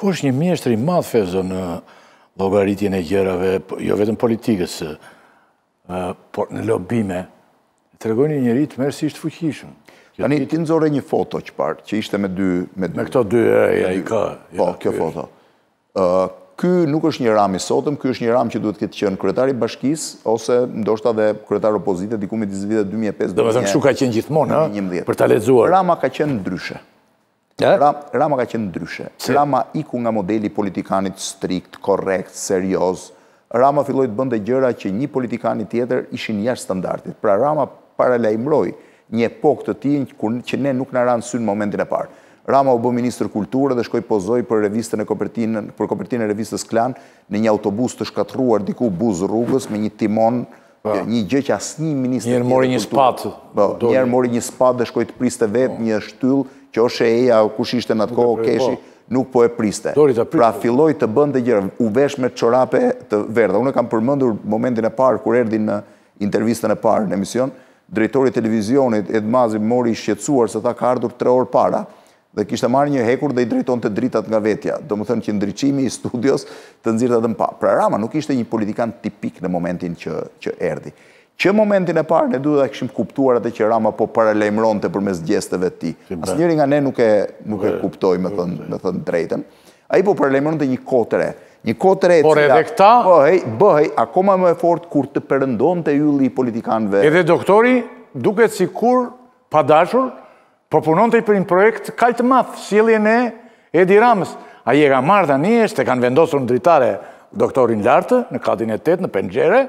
Po është një mjeshtëri madhë fezo në logaritjën e gjërave, po, jo vetëm politikës, por në lobime. Të regojnë një njëritë mërë si fuqishëm. Tani, ti nëzore një foto që parë, që ishte me dy... Me këto dy, e, ja po, i ka. Po, kjo foto. Ky nuk është një ram i sotëm, ky është një ram që duhet këtë qënë kretari bashkis, ose ndoshta dhe kretar opozite, dikume të zvide 2005-2011. Dhe me të shu ka qenë gjithmonë, për ta lezuar. Rama ka qenë ndryshe. Rama ka qenë ndryshe. Rama iku nga modeli politikanit strikt, korekt, serios. Rama filloj të bënde gjëra që një politikanit tjetër ishin jashtë standartit. Pra Rama paralaj një epok të tijen që ne nuk në ranë sënë momentin e parë. Rama u bë Ministrë Kulturë dhe shkoj pozoj për revistën e kopertinë, për kopertinë e revistës Klan, në një autobus të shkatruar diku buzë rrugës me një timon, po. një gjë që asë një Ministrë Kulturë. Njërë mori një spatë. Po, Njërë mori një spatë dhe shkoj të priste vetë po. një shtyllë që është e eja, kush ishte në të kohë, keshi, po. nuk po e priste. Pra filloj të bënd e gjërë, u vesh me qorape të verdhe. Unë e kam përmëndur momentin e parë, kur erdi në intervistën e parë në emision, drejtori televizionit Edmazi mori shqetsuar se ta ka ardhur tre orë para, dhe kishtë e marrë një hekur dhe i drejton të dritat nga vetja. Do më thënë që ndryqimi i studios të nëzirët atë në pa. Pra Rama nuk ishte një politikan tipik në momentin që erdi. Që momentin e parë, ne duhet dhe këshim kuptuar atë që Rama po paralejmëron të përmes gjestëve ti. Asë njëri nga ne nuk e kuptoj me thënë drejten. A i po paralejmëron të një kotëre. Një kotëre e cila... Por edhe këta... Bëhej, bëhej, akoma më e fort kur të përëndon të julli i politikanëve. Edhe doktori, duke si kur padashur, përpunon të i një projekt të mathë, si e Edi e Ramës. A i e ka marrë dhe një, është të kanë vendosur në dritare doktorin lartë, në kadinetet, në pëngjere,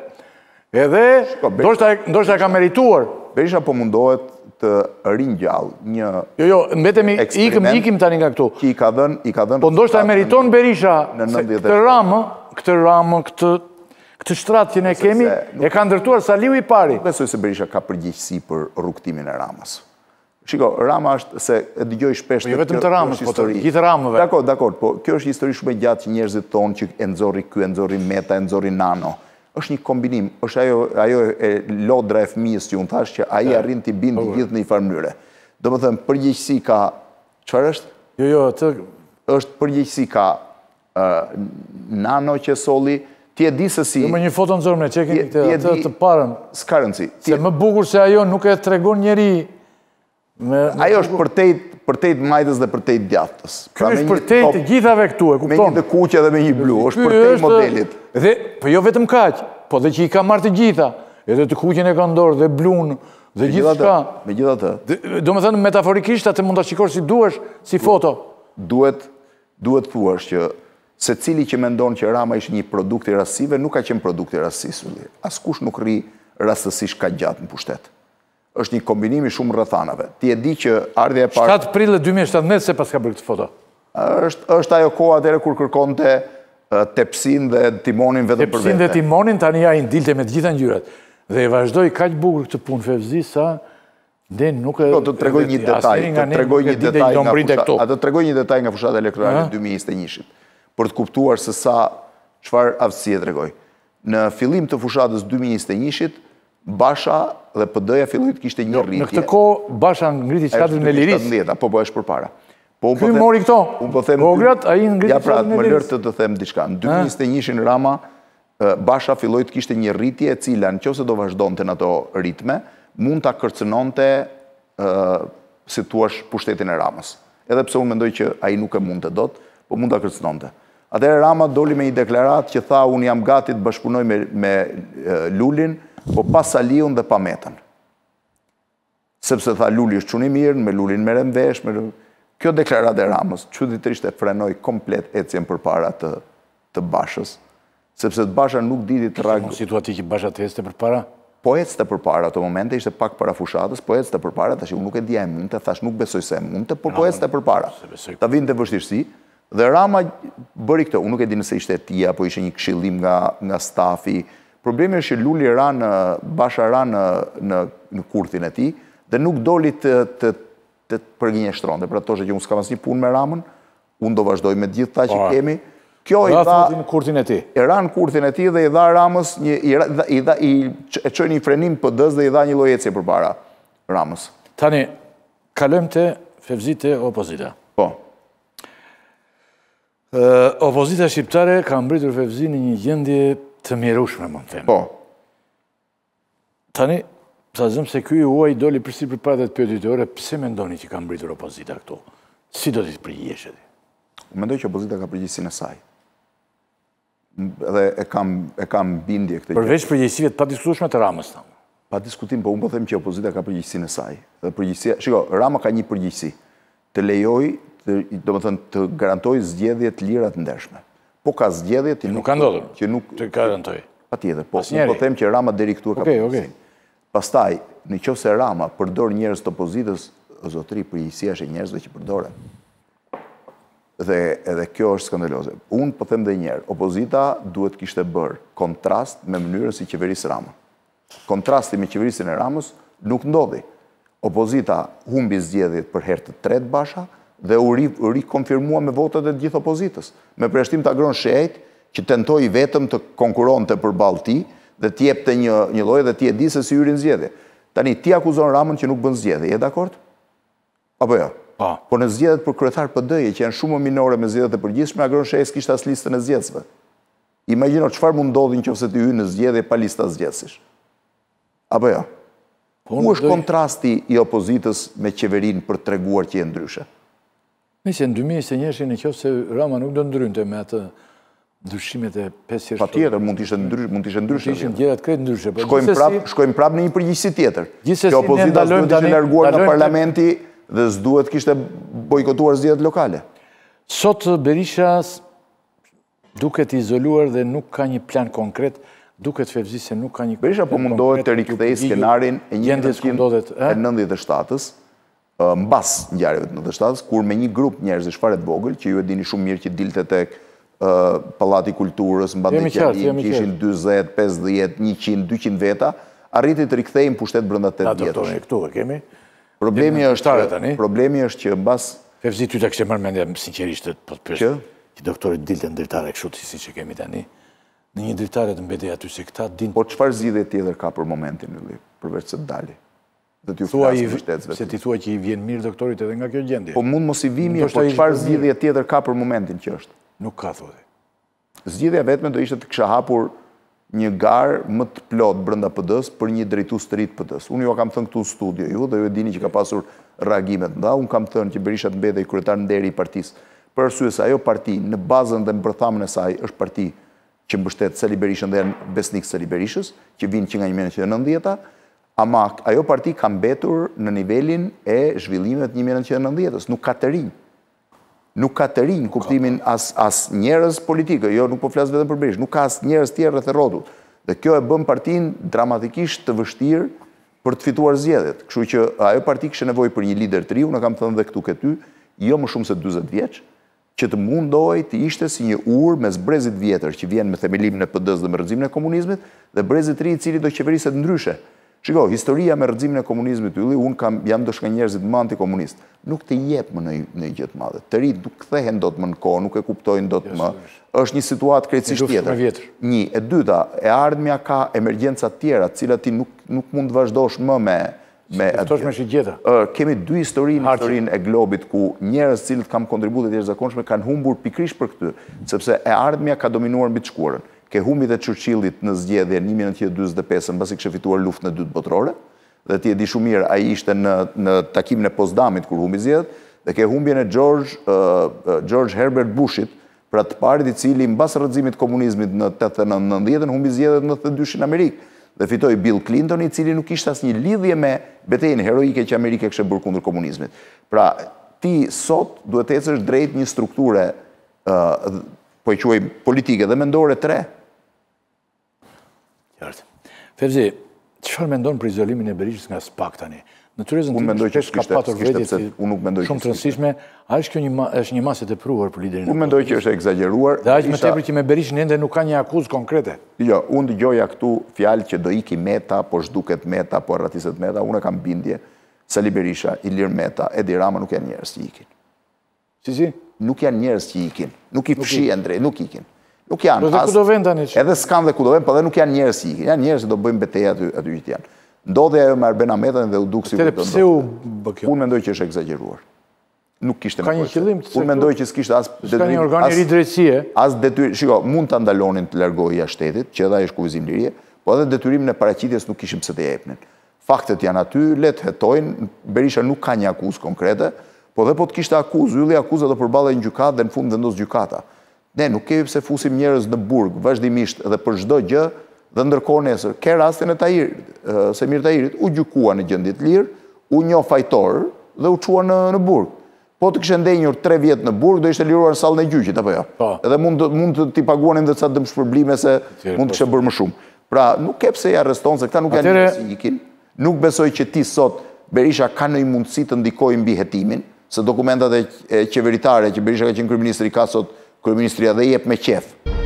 Edhe, ndoshta e ka merituar. Berisha po mundohet të gjallë një eksperiment. Jo, jo, mbetemi, ikim, ikim tani nga këtu. Ki i ka dhenë, i ka dhenë... Po ndoshta e meriton Berisha këtë ramë, këtë ramë, këtë këtë shtratë që ne kemi, e ka ndërtuar Saliu i pari. Nuk besoj se Berisha ka përgjithësi për rrugtimin e Ramës. Shiko, Rama është se e dëgjoj shpesh të po jo vetëm të Ramës, po të gjithë Ramëve. Dakor, dakor, po kjo është histori shumë e gjatë që njerëzit tonë që e nxorri ky, e nxorri Meta, e nxorri Nano është një kombinim, është ajo, ajo e lodra e fëmijës që unë thash, që aji arrin të i bindë gjithë në i farë mënyre. Do më thëmë, përgjëqësi ka... Qërë është? Jo, jo, të... është përgjëqësi ka nano që soli, ti e di se si... Jo, në më një foto në që e këtë të, të, të parën... Së si. Se më bukur se ajo nuk e tregon njeri... Me, ajo është për përtejt majtës dhe përtejt djathtës. Kjo pra është përtejt të gjithave këtu, e kuptonë. Me një të kuqe dhe me një blu, është përtejt modelit. Dhe, për po jo vetëm kaqë, po dhe që i ka marrë të gjitha, edhe të kuqen e ka ndorë, dhe blunë, dhe gjithë shka. Me gjitha të. Do me thënë, metaforikisht, atë mund të shikorë si duesh, si foto. Duhet, duhet thuash që se cili që mendonë që Rama ishë një produkt i rasive, nuk ka qenë produkt i rasisë, as nuk ka në është një kombinimi shumë rrethanave. Ti e di që ardhje e parë 7 prill 2017 se pas ka bërë këtë foto. Është është ajo koha atëre kur kërkonte tepsin dhe timonin vetëm për Tepsin dhe timonin tani ja i ndilte me të gjitha ngjyrat. Dhe e vazhdoi kaq bukur këtë punë Fevzi sa ne nuk e jo, të tregoj një detaj, të tregoj një detaj nga fushat Atë tregoj një detaj nga elektorale 2021-shit për të kuptuar se sa çfarë e tregoj. Në fillim të fushatës 2021-shit, Basha dhe PD-ja filloi të kishte një rritje. Në këtë kohë Basha ngriti çadrin e lirisë. 17, apo po është përpara. Po u po mori këto. U po them. Kograt po, ai ngriti çadrin e lirisë. Ja pra, më lër të them diçka. Në 2021-shin Rama Basha filloi të kishte një rritje e cila nëse do vazhdonte në ato ritme, mund ta kërcënonte ë si thua pushtetin e Ramës. Edhe pse unë mendoj që ai nuk e mundte dot, po mund ta kërcënonte. Atëherë Rama doli me një deklaratë që tha unë jam gati të bashkunoj me me Lulin po pa saliun dhe pa metën. Sepse tha luli është qëni mirë, me lulin me vesh, me... kjo deklarat e Ramës, që ditërisht e frenoj komplet e cjen për para të, të bashës, sepse të bashën nuk diti të Kështë Në situatik që bashat e së për para? Po e të përpara ato momente, ishte pak para fushatës, po e të përpara, tash unë nuk e dija e mundte, thash nuk besoj se e mundte, por po, po e të përpara. Ta vinë të vështirësi, dhe Rama bëri këto, unë nuk e di nëse ishte tia, po ishte një këshillim nga, nga stafi, Problemi është që Luli ra në ra në kurthin e ti, dhe nuk doli të përgjënje shtronë. Dhe pra të shë që unë s'ka mas një punë me ramën, unë do vazhdoj me gjithë ta që po. kemi. Kjo i tha... Në kurthin e ti. I ra në kurthin e ti dhe i dha ramës një... E qoj një frenim për dëz dhe i dha një lojecje për para ramës. Tani, kalëm të fevzit e opozita. Po. Opozita shqiptare ka mbritur fevzin një gjendje të mirushme, më në temë. Po. Tani, të zëmë se kjoj uaj doli përsi për për për të të ore, pëse me ndoni që kam britur opozita këtu? Si do t'i të përgjishë edhe? Me që opozita ka përgjishësi e saj. Dhe e kam bindje këtë gjithë. Përveç përgjishësive të pa diskutushme të ramës ta. më? Pa diskutim, po unë po them që opozita ka përgjishësi e saj. Dhe përgjishësia, shiko, rama ka një përgjishësi. Të lejoj, do më thënë, të garantoj zgjedhjet lirat Po ka zgjedhjet që nuk të ka po- ndodhur që nuk të karantoj. Patjetër, po po them që Rama deri këtu ka punuar. Okej, në Pastaj, nëse Rama përdor njerëz të opozitës zotëri privacisë po e njerëzve që përdore. Dhe edhe kjo është skandaloze. Unë po them edhe një Opozita duhet kishte bërë kontrast me mënyrën si qeverisë Rama. Kontrasti me qeverisën e Ramës nuk ndodhi. Opozita humbi zgjedhjet për herë të tretë basha, dhe u rikonfirmua me votat e gjithë opozitës. Me preshtim të agron shejt, që tentoj vetëm të konkuron të përbal ti, dhe ti e pëtë një lojë dhe ti e di se si yrin zgjede. Tani, ti akuzon ramën që nuk bën zgjede, je dakord? Apo jo? Pa. Po. Por në zgjedet për kretar për dëje, që janë shumë minore me zgjedet e përgjithshme, agron shejt s'kishtë as listën e zjedhësve. Imagino, qëfar mund dodhin që ose ti ju në zjedhe pa lista zgjedsish? Apo jo? Po, Ku është kontrasti i opozitës me qeverin për treguar që jenë ndryshe? Mesë në 2021 në kjovë se Rama nuk do ndrynte me atë ndryshimet e pesë Pa tjetër, mund të ishte ndryshe, mund të ishte ndryshe. Ishin jo. të ndryshe, po shkojmë prap, shkojmë prap në një përgjigje tjetër. Gjithsesi, kjo opozita duhet të ishte larguar nga parlamenti dhe s'duhet kishte bojkotuar zgjedhjet lokale. Sot Berisha duket i izoluar dhe nuk ka një plan konkret, duket fevzi se nuk ka një Berisha po mundohet të rikthejë skenarin e 97 eh? s mbas njareve të në të shtatës, kur me një grup njerës dhe shfaret vogël, që ju e dini shumë mirë që dilte të Palati Kulturës, më bandit që ishin 20, 50, 100, 200 veta, arriti të rikthejmë pushtet brëndat 8 vjetës. Na të tërtoni, këtu e kemi. Problemi është, problemi është që mbas... Fevzi, ty të kështë e mërë të sinqerisht, që doktorit dilte në dritare këshut, si që kemi tani, në një dritare të mbedeja ty se këta din... Po, qëfar zidhe tjeder ka për momentin, përveç se të dali? dhe t'ju flasë në shtetësve. Se ti thua që i vjen mirë doktorit edhe nga kjo gjendje. Po mund mos i vimi, po qëfar zgjidhje tjetër ka për momentin që është? Nuk ka, thote. Zgjidhja vetme do ishte të kësha hapur një garë më të plot brënda pëdës për një drejtus të rritë pëdës. Unë jo kam thënë këtu studio ju dhe ju e dini që ka pasur reagimet nda. Unë kam thënë që Berisha të mbedhe i kryetar në deri i partis. Për sues ajo parti në bazën dhe më e saj është parti që mbështetë Sali Berishën dhe besnik Sali Berishës, që vinë që nga një menë që e nëndjeta, ama ajo parti ka mbetur në nivelin e zhvillimet 1990-ës, nuk ka të rinjë nuk ka të rinj kuptimin as as njerëz politikë, jo nuk po flas vetëm për Brish, nuk ka as njerëz tjerë rreth rodut, Dhe kjo e bën partin dramatikisht të vështirë për të fituar zgjedhjet. Kështu që ajo parti kishte nevojë për një lider të ri, unë kam thënë dhe këtu këty, jo më shumë se 40 vjeç, që të mundohej të ishte si një ur mes brezit vjetër që vjen me themelim në pd dhe me rrëzimin e komunizmit dhe brezit të ri i cili do qeverisë ndryshe. Shiko, historia me rëzimin e komunizmi të uli, unë jam dëshka njerëzit më antikomunist. Nuk të jepë më në i gjithë madhe. Të rritë, duk këthehen do të më në ko, nuk e kuptojnë do të më. Êshtë një situatë krejtësisht tjetër. Një, e dyta, e ardhëmja ka emergjenca tjera, cila ti nuk mund të vazhdosh më me... Kemi dy historinë historinë e globit ku njerës cilët kam kontributit e të zakonshme kanë humbur pikrish për këtë, sepse e ardhëmja ka dominuar në bitë shkuarën ke humit e Churchillit në zgjedhje 1925, në basi kështë fituar luft në dytë botërore, dhe ti e di shumë mirë, a i ishte në takimin e Potsdamit kur humi zgjedhë, dhe ke humbjen e George Herbert Bushit, pra të parit i cili në basë rëzimit komunizmit në 89-90, në humbi zjedhet në 92-shin Amerikë, dhe fitoj Bill Clinton, i cili nuk ishtë as një lidhje me betejnë heroike që Amerikë e kështë bërë kundur komunizmit. Pra, ti sot duhet e cështë drejt një strukture, po e politike dhe mendore tre, Ertë. Fevzi, qëfar me ndonë për izolimin e Berishës nga SPAK tani? Në të rezën të shpesh ka patur vetit shumë të rënsishme, a është kjo një masë e pruar për liderin? Unë mendoj që është exageruar. Dhe a është me tepër që me Berishën ende nuk ka një akuzë konkrete? Jo, unë të gjoja këtu fjalë që do iki meta, po shduket meta, po ratiset meta, unë e kam bindje se li Berisha, i lirë meta, e di rama nuk janë njerës që ikin. Si si? Nuk janë njerës që ikin, nuk i fshien drejt, nuk ikin. Nuk janë. Po dhe ku do vend tani që? Edhe s'kanë dhe ku do po vend, për dhe nuk janë njërës i. Janë njerës që do bëjmë beteja aty, aty që t'janë. Ndodhe ajo me Arben Ahmetën dhe u duk si... Tere, pëse u bë kjo? Unë mendoj që është exageruar. Nuk kishte më kështë. Ka një qëllim të Unë mendoj që asë as... S'ka një organi i ridrecie? As detyri... Shiko, mund të ndalonin të largohi a shtetit, që edhe është kuvizim lirje, po edhe nuk kishim të Faktet janë aty, hetojnë, Berisha nuk ka një konkrete, po po të kishte ylli akuzat do dhe në fund vendos Ne nuk kemi pse fusim njerëz në burg vazhdimisht dhe për çdo gjë dhe ndërkohë nesër. Ke rastin e Tahir, Semir Tahirit u gjykua në gjendje të lirë, u një fajtor dhe u çua në në burg. Po të kishte ndenjur 3 vjet në burg, do ishte liruar në sallën e gjyqit apo jo. Po. Edhe mund mund të ti paguanin edhe ca dëmshpërblime se mund të kishte bërë më shumë. Pra, nuk ke pse ja arreston se këta nuk janë Atere... si ikin. Nuk besoj që ti sot Berisha ka në mundësi të ndikojë mbi hetimin, se dokumentat e qeveritare që Berisha ka qenë kryeminist ka sot kërë ministria dhe jep me qef.